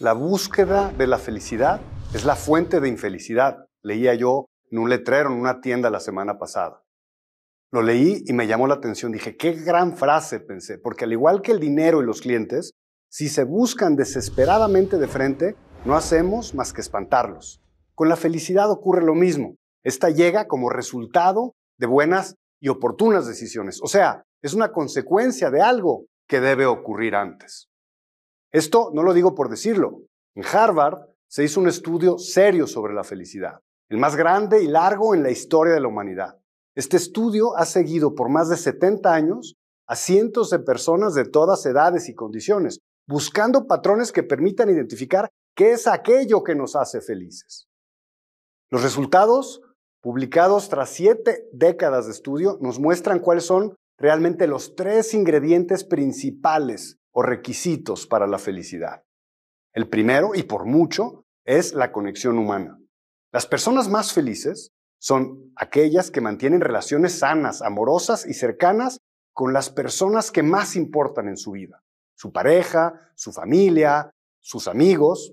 La búsqueda de la felicidad es la fuente de infelicidad, leía yo en un letrero en una tienda la semana pasada. Lo leí y me llamó la atención. Dije, qué gran frase, pensé, porque al igual que el dinero y los clientes, si se buscan desesperadamente de frente, no hacemos más que espantarlos. Con la felicidad ocurre lo mismo. Esta llega como resultado de buenas y oportunas decisiones. O sea, es una consecuencia de algo que debe ocurrir antes. Esto no lo digo por decirlo. En Harvard se hizo un estudio serio sobre la felicidad, el más grande y largo en la historia de la humanidad. Este estudio ha seguido por más de 70 años a cientos de personas de todas edades y condiciones, buscando patrones que permitan identificar qué es aquello que nos hace felices. Los resultados, publicados tras siete décadas de estudio, nos muestran cuáles son realmente los tres ingredientes principales o requisitos para la felicidad. El primero, y por mucho, es la conexión humana. Las personas más felices son aquellas que mantienen relaciones sanas, amorosas y cercanas con las personas que más importan en su vida, su pareja, su familia, sus amigos.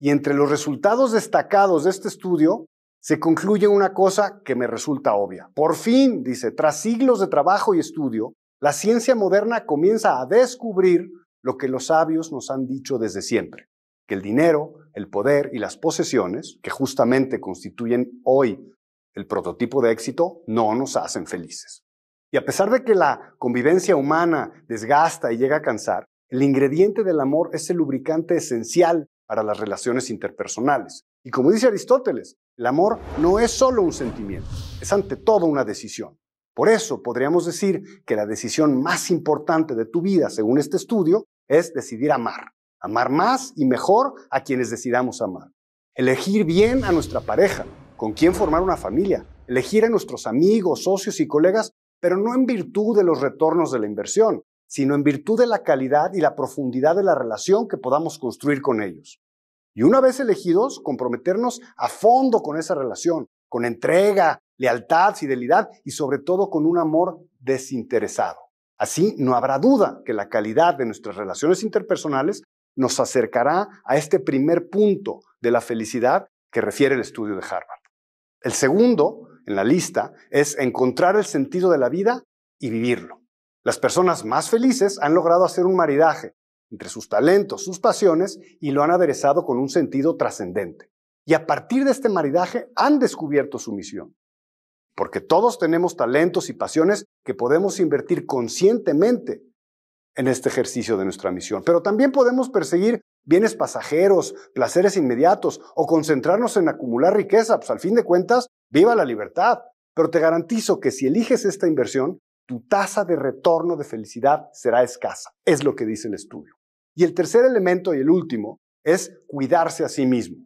Y entre los resultados destacados de este estudio se concluye una cosa que me resulta obvia. Por fin, dice, tras siglos de trabajo y estudio, la ciencia moderna comienza a descubrir lo que los sabios nos han dicho desde siempre, que el dinero, el poder y las posesiones, que justamente constituyen hoy el prototipo de éxito, no nos hacen felices. Y a pesar de que la convivencia humana desgasta y llega a cansar, el ingrediente del amor es el lubricante esencial para las relaciones interpersonales. Y como dice Aristóteles, el amor no es solo un sentimiento, es ante todo una decisión. Por eso podríamos decir que la decisión más importante de tu vida, según este estudio, es decidir amar. Amar más y mejor a quienes decidamos amar. Elegir bien a nuestra pareja, con quién formar una familia. Elegir a nuestros amigos, socios y colegas, pero no en virtud de los retornos de la inversión, sino en virtud de la calidad y la profundidad de la relación que podamos construir con ellos. Y una vez elegidos, comprometernos a fondo con esa relación, con entrega, lealtad, fidelidad y sobre todo con un amor desinteresado. Así no habrá duda que la calidad de nuestras relaciones interpersonales nos acercará a este primer punto de la felicidad que refiere el estudio de Harvard. El segundo en la lista es encontrar el sentido de la vida y vivirlo. Las personas más felices han logrado hacer un maridaje entre sus talentos, sus pasiones y lo han aderezado con un sentido trascendente. Y a partir de este maridaje han descubierto su misión porque todos tenemos talentos y pasiones que podemos invertir conscientemente en este ejercicio de nuestra misión. Pero también podemos perseguir bienes pasajeros, placeres inmediatos o concentrarnos en acumular riqueza. Pues al fin de cuentas, viva la libertad. Pero te garantizo que si eliges esta inversión, tu tasa de retorno de felicidad será escasa. Es lo que dice el estudio. Y el tercer elemento y el último es cuidarse a sí mismo.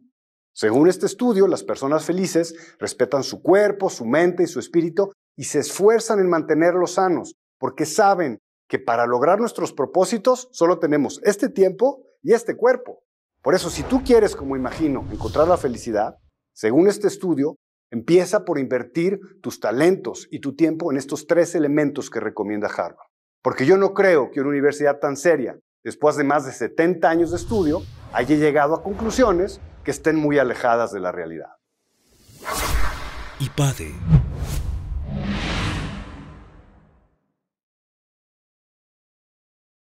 Según este estudio, las personas felices respetan su cuerpo, su mente y su espíritu y se esfuerzan en mantenerlos sanos, porque saben que para lograr nuestros propósitos solo tenemos este tiempo y este cuerpo. Por eso, si tú quieres, como imagino, encontrar la felicidad, según este estudio, empieza por invertir tus talentos y tu tiempo en estos tres elementos que recomienda Harvard. Porque yo no creo que una universidad tan seria, después de más de 70 años de estudio, haya llegado a conclusiones que estén muy alejadas de la realidad. padre.